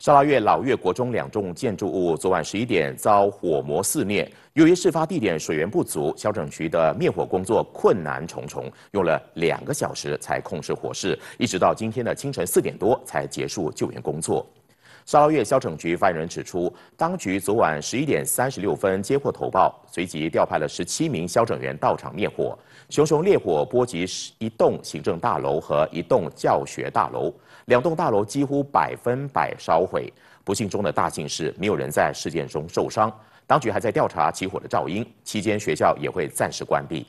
沙拉越老越国中两栋建筑物昨晚十一点遭火魔肆虐，由于事发地点水源不足，消整局的灭火工作困难重重，用了两个小时才控制火势，一直到今天的清晨四点多才结束救援工作。沙捞越消防局发言人指出，当局昨晚十一点三十六分接获投报，随即调派了十七名消整员到场灭火。熊熊烈火波及一栋行政大楼和一栋教学大楼，两栋大楼几乎百分百烧毁。不幸中的大幸是，没有人在事件中受伤。当局还在调查起火的噪音，期间学校也会暂时关闭。